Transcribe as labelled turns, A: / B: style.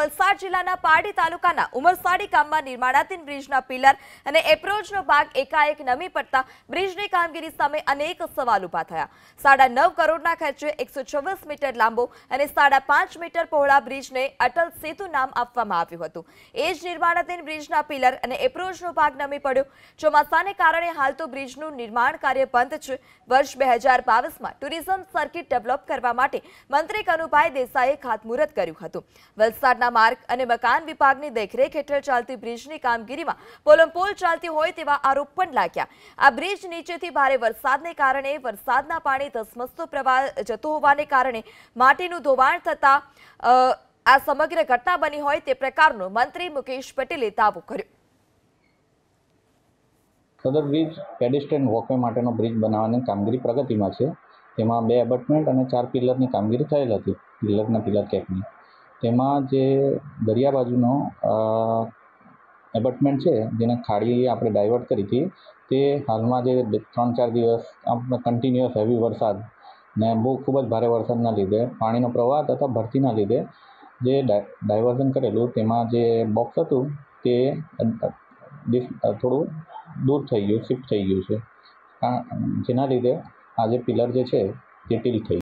A: વલસાડ જિલ્લાના પારડી તાલુકાના ઉમરસાડી ગામમાં નિર્માણાધીન બ્રિજના પિલર અને એપ્રોચનો ભાગ એકાએક નમી પડતા બ્રિજની કામગીરી સામે અનેક સવાલ ઉભા થયા સાડા નવ કરોડના ખર્ચે એકસો મીટર લાંબો અને સાડા મીટર પહોળા બ્રિજને અટલ સેતુ નામ આપવામાં આવ્યું હતું એ જ નિર્માણાધીન બ્રિજના પિલર અને એપ્રોચનો ભાગ નમી પડ્યો ચોમાસાને કારણે હાલ તો બ્રિજનું નિર્માણ કાર્ય બંધ છે વર્ષ બે હજાર બાવીસમાં ટુરિઝમ સર્કિટ ડેવલપ કરવા માટે મંત્રી કનુભાઈ દેસાઈએ ખાતમુહૂર્ત કર્યું હતું વલસાડ ગુજરાતના માર્ગ અને મકાન વિભાગની દેખરેખ હેઠળ ચાલતી બ્રિજની કામગીરીમાં પોલમપોલ ચાલતી હોય તેવા આરોપ પણ લાગ્યા આ બ્રિજ નીચેથી ભારે વરસાદને કારણે વરસાદના પાણી ધસમસતો પ્રવાહ જતો હોવાને કારણે માટીનું ધોવાણ થતાં આ સમગ્ર ઘટના બની હોય તે પ્રકારનો મંત્રી મુકેશ પટેલે દાવો કર્યો
B: સદર બ્રિજ પેડિસ્ટ્રેન વોકવે માટેનો બ્રિજ બનાવવાની કામગીરી પ્રગતિમાં છે તેમાં બે એબટમેન્ટ અને ચાર પિલરની કામગીરી થયેલ હતી પિલરના પિલર કેકની તેમાં જે દરિયા બાજુનો એપાર્ટમેન્ટ છે જેને ખાડી આપણે ડાયવર્ટ કરી હતી તે હાલમાં જે ત્રણ ચાર દિવસ આપણે કન્ટિન્યુઅસ હેવી વરસાદ ને બહુ ખૂબ જ ભારે વરસાદના લીધે પાણીનો પ્રવાહ તથા ભરતીના લીધે જે ડા ડાયવર્ઝન કરેલું તેમાં જે બોક્સ હતું તે થોડું દૂર થઈ ગયું શિફ્ટ થઈ ગયું છે જેના લીધે આ જે પિલર જે છે તે ટિલ્ટ થઈ